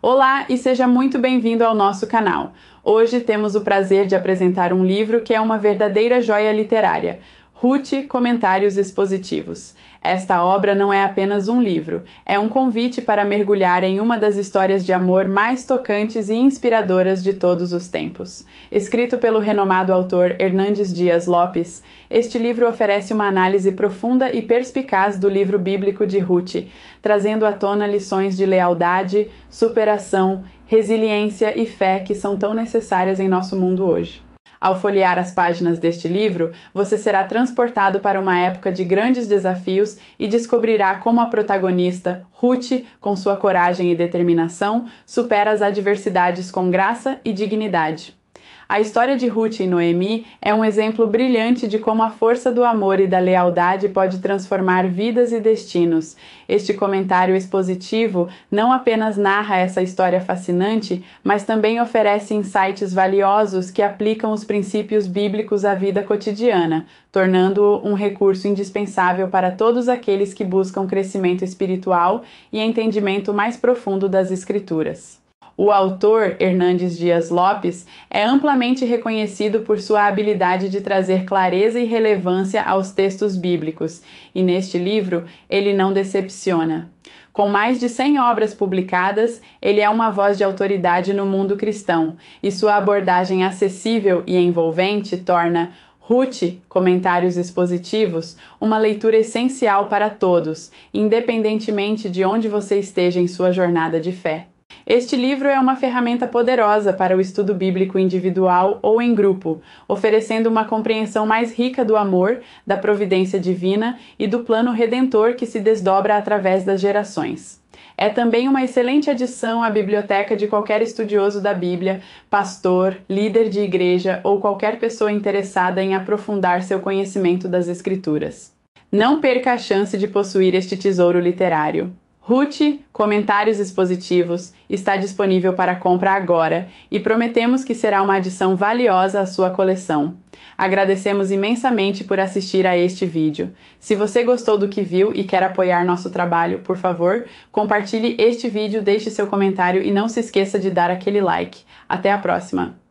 Olá e seja muito bem-vindo ao nosso canal. Hoje temos o prazer de apresentar um livro que é uma verdadeira joia literária. Ruth Comentários Expositivos. Esta obra não é apenas um livro, é um convite para mergulhar em uma das histórias de amor mais tocantes e inspiradoras de todos os tempos. Escrito pelo renomado autor Hernandes Dias Lopes, este livro oferece uma análise profunda e perspicaz do livro bíblico de Ruth, trazendo à tona lições de lealdade, superação, resiliência e fé que são tão necessárias em nosso mundo hoje. Ao folhear as páginas deste livro, você será transportado para uma época de grandes desafios e descobrirá como a protagonista, Ruth, com sua coragem e determinação, supera as adversidades com graça e dignidade. A história de Ruth e Noemi é um exemplo brilhante de como a força do amor e da lealdade pode transformar vidas e destinos. Este comentário expositivo não apenas narra essa história fascinante, mas também oferece insights valiosos que aplicam os princípios bíblicos à vida cotidiana, tornando-o um recurso indispensável para todos aqueles que buscam crescimento espiritual e entendimento mais profundo das Escrituras. O autor, Hernandes Dias Lopes, é amplamente reconhecido por sua habilidade de trazer clareza e relevância aos textos bíblicos, e neste livro ele não decepciona. Com mais de 100 obras publicadas, ele é uma voz de autoridade no mundo cristão, e sua abordagem acessível e envolvente torna Ruth, comentários expositivos, uma leitura essencial para todos, independentemente de onde você esteja em sua jornada de fé. Este livro é uma ferramenta poderosa para o estudo bíblico individual ou em grupo, oferecendo uma compreensão mais rica do amor, da providência divina e do plano redentor que se desdobra através das gerações. É também uma excelente adição à biblioteca de qualquer estudioso da Bíblia, pastor, líder de igreja ou qualquer pessoa interessada em aprofundar seu conhecimento das Escrituras. Não perca a chance de possuir este tesouro literário. Ruth Comentários Expositivos está disponível para compra agora e prometemos que será uma adição valiosa à sua coleção. Agradecemos imensamente por assistir a este vídeo. Se você gostou do que viu e quer apoiar nosso trabalho, por favor, compartilhe este vídeo, deixe seu comentário e não se esqueça de dar aquele like. Até a próxima!